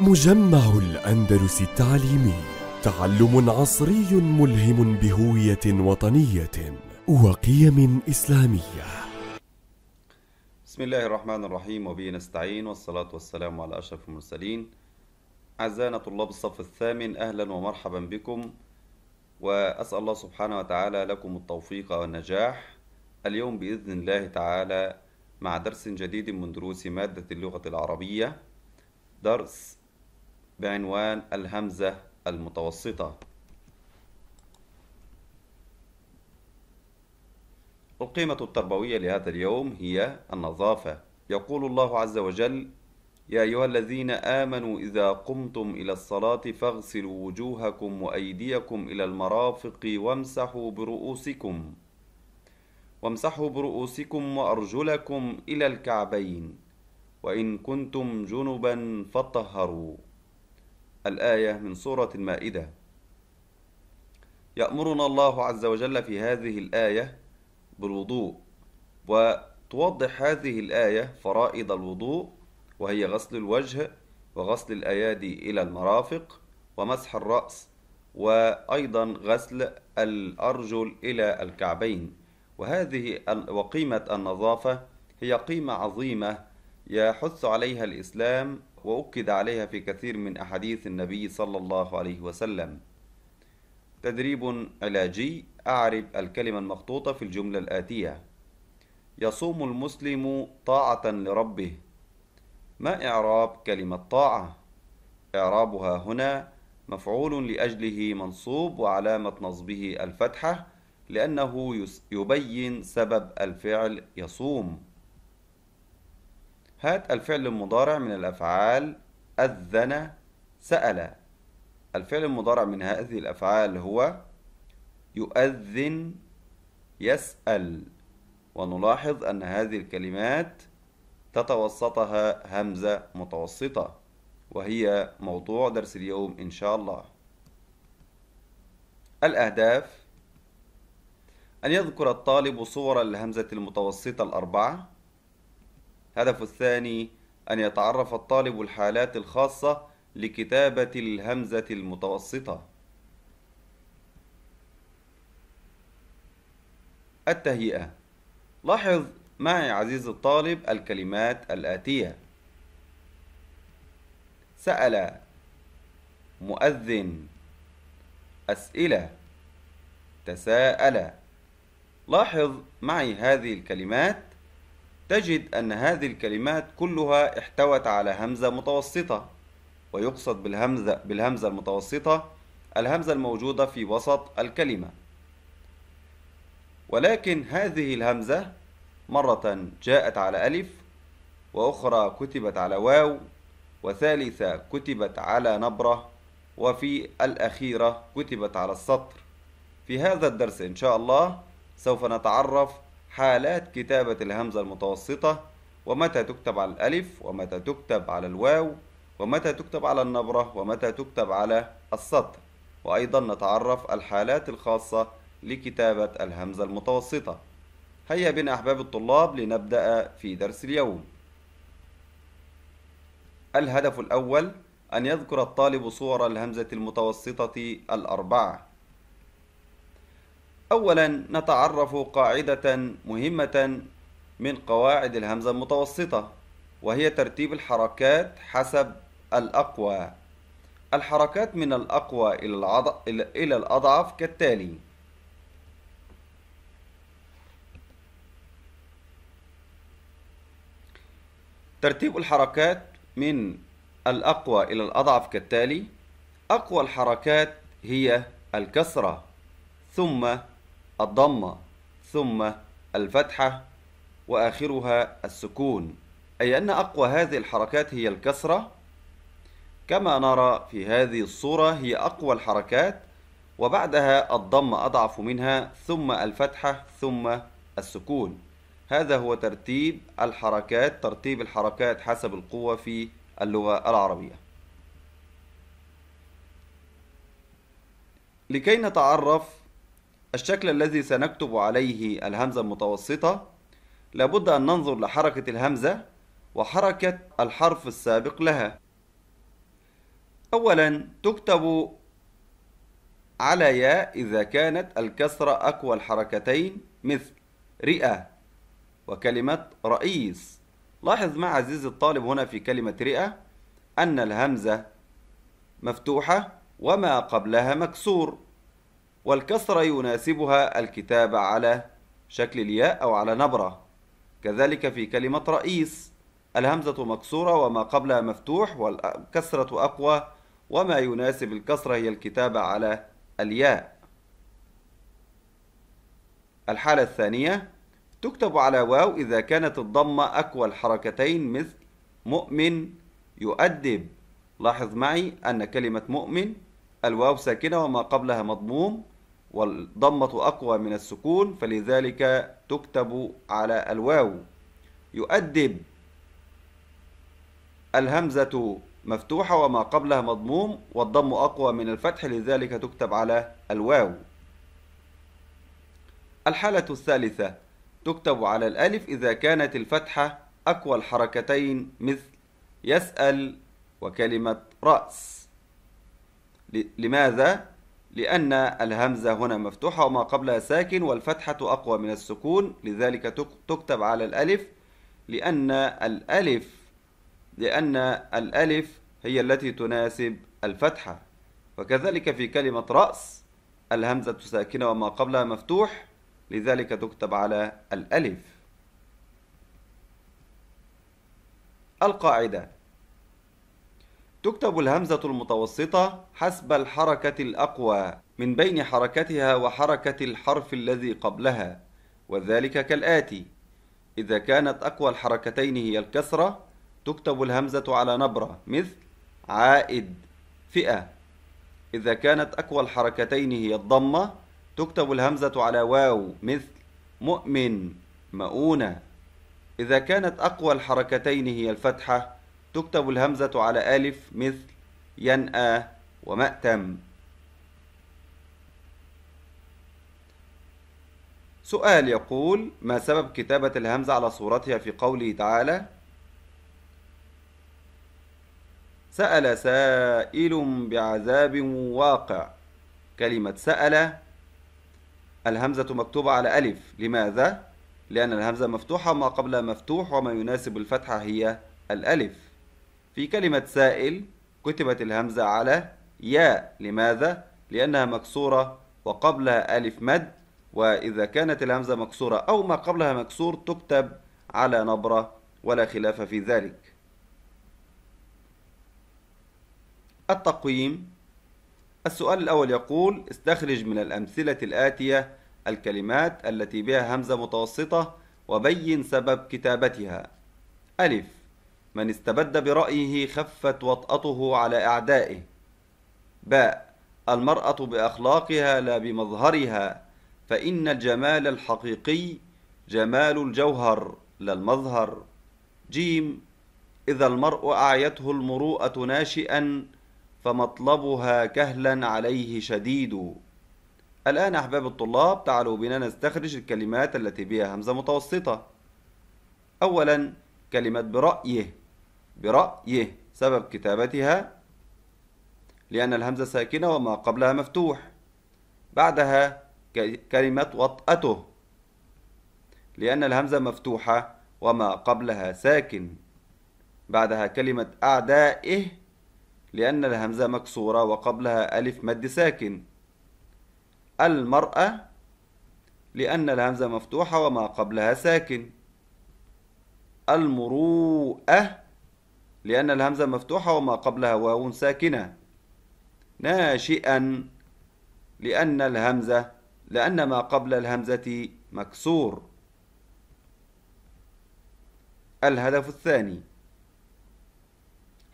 مجمع الأندلس التعليمي تعلم عصري ملهم بهوية وطنية وقيم إسلامية بسم الله الرحمن الرحيم وبه نستعين والصلاة والسلام على أشرف المرسلين أعزائنا طلاب الصف الثامن أهلا ومرحبا بكم وأسأل الله سبحانه وتعالى لكم التوفيق والنجاح اليوم بإذن الله تعالى مع درس جديد من دروس مادة اللغة العربية درس بعنوان الهمزة المتوسطة القيمة التربوية لهذا اليوم هي النظافة يقول الله عز وجل يا أيها الذين آمنوا إذا قمتم إلى الصلاة فاغسلوا وجوهكم وأيديكم إلى المرافق وامسحوا برؤوسكم وامسحوا برؤوسكم وأرجلكم إلى الكعبين وإن كنتم جنبا فطهروا الآية من سورة المائدة يأمرنا الله عز وجل في هذه الآية بالوضوء وتوضح هذه الآية فرائض الوضوء وهي غسل الوجه وغسل الأيادي إلى المرافق ومسح الرأس وأيضا غسل الأرجل إلى الكعبين وهذه وقيمة النظافة هي قيمة عظيمة يحث عليها الإسلام وأكد عليها في كثير من أحاديث النبي صلى الله عليه وسلم تدريب علاجي أعرب الكلمة المخطوطة في الجملة الآتية يصوم المسلم طاعة لربه ما إعراب كلمة طاعة؟ إعرابها هنا مفعول لأجله منصوب وعلامة نصبه الفتحة لأنه يبين سبب الفعل يصوم هات الفعل المضارع من الأفعال أذن سأل الفعل المضارع من هذه الأفعال هو يؤذن يسأل ونلاحظ أن هذه الكلمات تتوسطها همزة متوسطة وهي موضوع درس اليوم إن شاء الله الأهداف أن يذكر الطالب صور الهمزة المتوسطة الأربعة الهدف الثاني أن يتعرف الطالب الحالات الخاصة لكتابة الهمزة المتوسطة التهيئة لاحظ معي عزيز الطالب الكلمات الآتية سأل مؤذن أسئلة تساءل لاحظ معي هذه الكلمات تجد أن هذه الكلمات كلها احتوت على همزة متوسطة ويقصد بالهمزة, بالهمزة المتوسطة الهمزة الموجودة في وسط الكلمة ولكن هذه الهمزة مرة جاءت على ألف وأخرى كتبت على واو وثالثة كتبت على نبرة وفي الأخيرة كتبت على السطر في هذا الدرس إن شاء الله سوف نتعرف حالات كتابة الهمزة المتوسطة ومتى تكتب على الألف ومتى تكتب على الواو ومتى تكتب على النبرة ومتى تكتب على السطر وأيضا نتعرف الحالات الخاصة لكتابة الهمزة المتوسطة هيا بنا أحباب الطلاب لنبدأ في درس اليوم الهدف الأول أن يذكر الطالب صور الهمزة المتوسطة الأربعة أولا نتعرف قاعدة مهمة من قواعد الهمزة المتوسطة وهي ترتيب الحركات حسب الأقوى الحركات من الأقوى إلى الأضعف كالتالي ترتيب الحركات من الأقوى إلى الأضعف كالتالي أقوى الحركات هي الكسرة ثم الضمة ثم الفتحة وآخرها السكون أي أن أقوى هذه الحركات هي الكسرة كما نرى في هذه الصورة هي أقوى الحركات وبعدها الضمة أضعف منها ثم الفتحة ثم السكون هذا هو ترتيب الحركات ترتيب الحركات حسب القوة في اللغة العربية لكي نتعرف الشكل الذي سنكتب عليه الهمزة المتوسطة لابد أن ننظر لحركة الهمزة وحركة الحرف السابق لها أولا تكتب على ياء إذا كانت الكسرة أقوى الحركتين مثل رئة وكلمة رئيس لاحظ مع عزيزي الطالب هنا في كلمة رئة أن الهمزة مفتوحة وما قبلها مكسور والكسرة يناسبها الكتابة على شكل الياء أو على نبرة كذلك في كلمة رئيس الهمزة مكسورة وما قبلها مفتوح والكسرة أقوى وما يناسب الكسرة هي الكتابة على الياء الحالة الثانية تكتب على واو إذا كانت الضمة أقوى الحركتين مثل مؤمن يؤدب لاحظ معي أن كلمة مؤمن الواو ساكنة وما قبلها مضموم والضمة أقوى من السكون فلذلك تكتب على الواو يؤدب الهمزة مفتوحة وما قبلها مضموم والضم أقوى من الفتح لذلك تكتب على الواو الحالة الثالثة تكتب على الألف إذا كانت الفتحة أقوى الحركتين مثل يسأل وكلمة رأس لماذا؟ لأن الهمزة هنا مفتوحة وما قبلها ساكن والفتحة أقوى من السكون لذلك تكتب على الألف لأن الألف لأن الألف هي التي تناسب الفتحة وكذلك في كلمة رأس الهمزة ساكنة وما قبلها مفتوح لذلك تكتب على الألف القاعدة تكتب الهمزة المتوسطة حسب الحركة الأقوى من بين حركتها وحركة الحرف الذي قبلها وذلك كالآتي إذا كانت أقوى الحركتين هي الكسرة تكتب الهمزة على نبرة مثل عائد فئة إذا كانت أقوى الحركتين هي الضمة تكتب الهمزة على واو مثل مؤمن مؤونة إذا كانت أقوى الحركتين هي الفتحة تكتب الهمزة على ألف مثل ينأى ومأتم سؤال يقول ما سبب كتابة الهمزة على صورتها في قوله تعالى سأل سائل بعذاب واقع كلمة سأل الهمزة مكتوبة على ألف لماذا؟ لأن الهمزة مفتوحة وما قبلها مفتوح وما يناسب الفتحة هي الألف في كلمة سائل كتبت الهمزة على يا لماذا؟ لأنها مكسورة وقبلها ألف مد وإذا كانت الهمزة مكسورة أو ما قبلها مكسور تكتب على نبرة ولا خلاف في ذلك التقويم السؤال الأول يقول استخرج من الأمثلة الآتية الكلمات التي بها همزة متوسطة وبين سبب كتابتها ألف من استبد برأيه خفت وطأته على أعدائه باء المرأة بأخلاقها لا بمظهرها فإن الجمال الحقيقي جمال الجوهر لا المظهر جيم إذا المرء أعيته المروءة ناشئا فمطلبها كهلا عليه شديد الآن أحباب الطلاب تعالوا بنا نستخرج الكلمات التي بها همزة متوسطة أولا كلمة برأيه برأيه سبب كتابتها لأن الهمزة ساكنة وما قبلها مفتوح بعدها كلمة وطأته لأن الهمزة مفتوحة وما قبلها ساكن بعدها كلمة أعدائه لأن الهمزة مكسورة وقبلها ألف مد ساكن المرأة لأن الهمزة مفتوحة وما قبلها ساكن المروءة لأن الهمزة مفتوحة وما قبلها واو ساكنة ناشئا لأن الهمزة لأن ما قبل الهمزة مكسور الهدف الثاني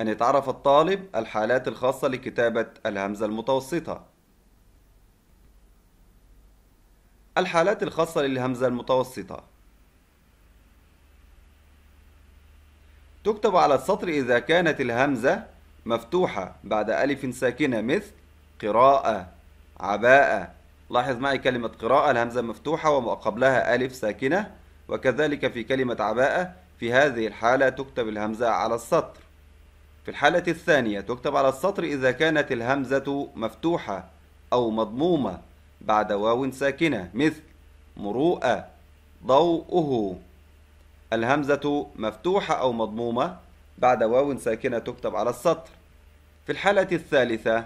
أن يتعرف الطالب الحالات الخاصة لكتابة الهمزة المتوسطة الحالات الخاصة للهمزة المتوسطة تكتب على السطر إذا كانت الهمزة مفتوحة بعد ألف ساكنة مثل قراءة عباءة لاحظ معي كلمة قراءة الهمزة مفتوحة وقبلها ألف ساكنة وكذلك في كلمة عباءة في هذه الحالة تكتب الهمزة على السطر في الحالة الثانية تكتب على السطر إذا كانت الهمزة مفتوحة أو مضمومة بعد واو ساكنة مثل مروءة ضوءه الهمزة مفتوحة أو مضمومة بعد واو ساكنة تكتب على السطر في الحالة الثالثة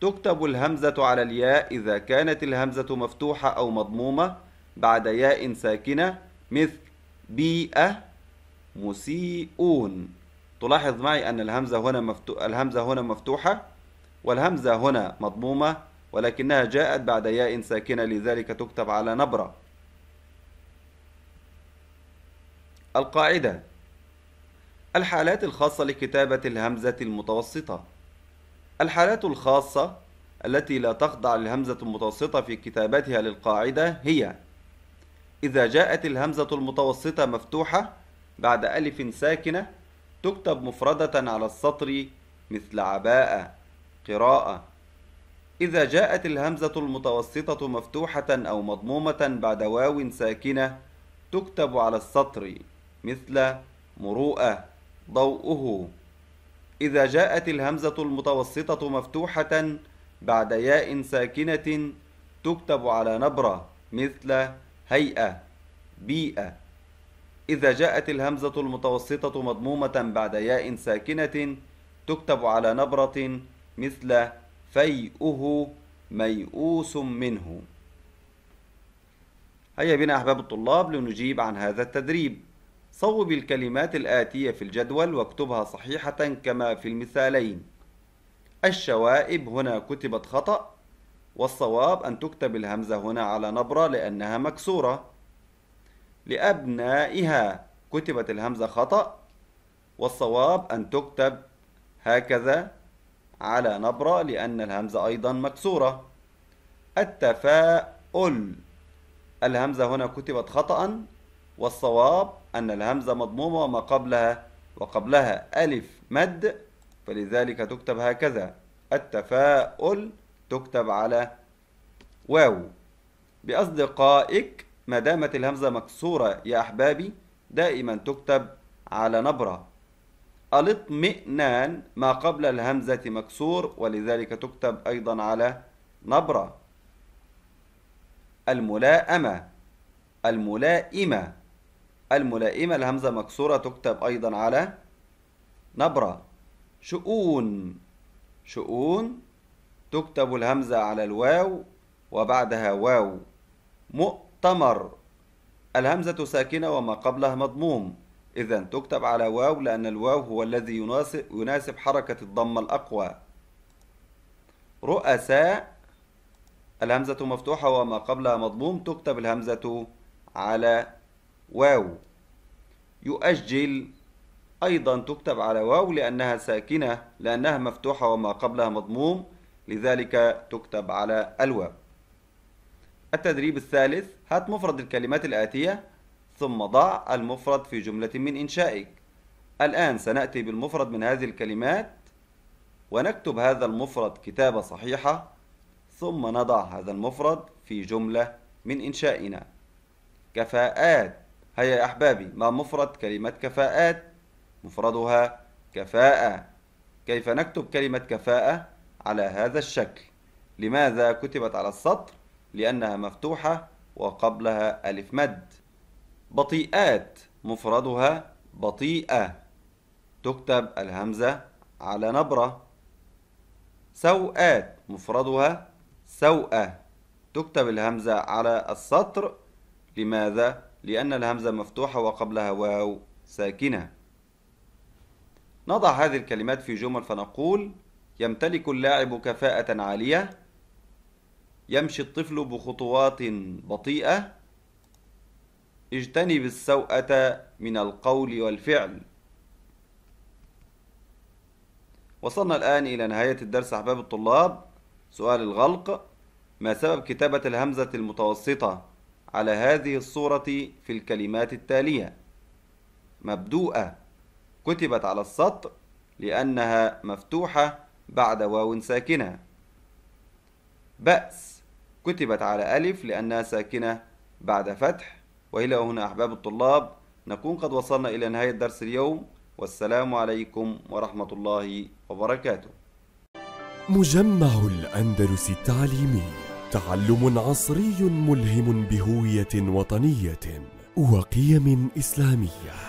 تكتب الهمزة على الياء إذا كانت الهمزة مفتوحة أو مضمومة بعد ياء ساكنة مثل بيئة مسيئون تلاحظ معي أن الهمزة هنا مفتو... الهمزة هنا مفتوحة والهمزة هنا مضمومة ولكنها جاءت بعد ياء ساكنة لذلك تكتب على نبرة القاعدة الحالات الخاصة لكتابة الهمزة المتوسطة الحالات الخاصة التي لا تخضع للهمزة المتوسطة في كتابتها للقاعدة هي إذا جاءت الهمزة المتوسطة مفتوحة بعد ألف ساكنة تكتب مفردة على السطر مثل عباءة قراءة إذا جاءت الهمزة المتوسطة مفتوحة أو مضمومة بعد واو ساكنة تكتب على السطر مثل مروءة ضوءه إذا جاءت الهمزة المتوسطة مفتوحة بعد ياء ساكنة تكتب على نبرة مثل هيئة بيئة إذا جاءت الهمزة المتوسطة مضمومة بعد ياء ساكنة تكتب على نبرة مثل فيئه ميؤوس منه هيا بنا أحباب الطلاب لنجيب عن هذا التدريب صوب الكلمات الآتية في الجدول واكتبها صحيحة كما في المثالين الشوائب هنا كتبت خطأ والصواب أن تكتب الهمزة هنا على نبرة لأنها مكسورة لأبنائها كتبت الهمزة خطأ والصواب أن تكتب هكذا على نبرة لأن الهمزة أيضا مكسورة التفاؤل الهمزة هنا كتبت خطأ والصواب أن الهمزة مضمومة وما قبلها وقبلها ألف مد فلذلك تكتب هكذا التفاؤل تكتب على واو بأصدقائك ما دامت الهمزة مكسورة يا أحبابي دائما تكتب على نبرة الاطمئنان ما قبل الهمزة مكسور ولذلك تكتب أيضا على نبرة الملائمة الملائمة الملائمة الهمزة مكسورة تكتب أيضا على نبرة شؤون شؤون تكتب الهمزة على الواو وبعدها واو مؤتمر الهمزة ساكنة وما قبلها مضموم إذا تكتب على واو لأن الواو هو الذي يناسب, يناسب حركة الضمة الأقوى رؤساء الهمزة مفتوحة وما قبلها مضموم تكتب الهمزة على واو يؤجل أيضا تكتب على واو لأنها ساكنة لأنها مفتوحة وما قبلها مضموم لذلك تكتب على الواو التدريب الثالث هات مفرد الكلمات الآتية ثم ضع المفرد في جملة من إنشائك الآن سنأتي بالمفرد من هذه الكلمات ونكتب هذا المفرد كتابة صحيحة ثم نضع هذا المفرد في جملة من إنشائنا كفاءات هيا يا أحبابي ما مفرد كلمة كفاءات مفردها كفاءة كيف نكتب كلمة كفاءة على هذا الشكل لماذا كتبت على السطر لأنها مفتوحة وقبلها ألف مد بطيئات مفردها بطيئة تكتب الهمزة على نبرة سوءات مفردها سوءة تكتب الهمزة على السطر لماذا؟ لأن الهمزة مفتوحة وقبلها واو ساكنة نضع هذه الكلمات في جمل فنقول يمتلك اللاعب كفاءة عالية يمشي الطفل بخطوات بطيئة اجتنب السوءة من القول والفعل وصلنا الآن إلى نهاية الدرس أحباب الطلاب سؤال الغلق ما سبب كتابة الهمزة المتوسطة على هذه الصورة في الكلمات التالية مبدوءة كتبت على السطر لأنها مفتوحة بعد واو ساكنة بأس كتبت على ألف لأنها ساكنة بعد فتح وإلى هنا أحباب الطلاب نكون قد وصلنا إلى نهاية درس اليوم والسلام عليكم ورحمة الله وبركاته مجمع الأندلس التعليمي تعلم عصري ملهم بهويه وطنيه وقيم اسلاميه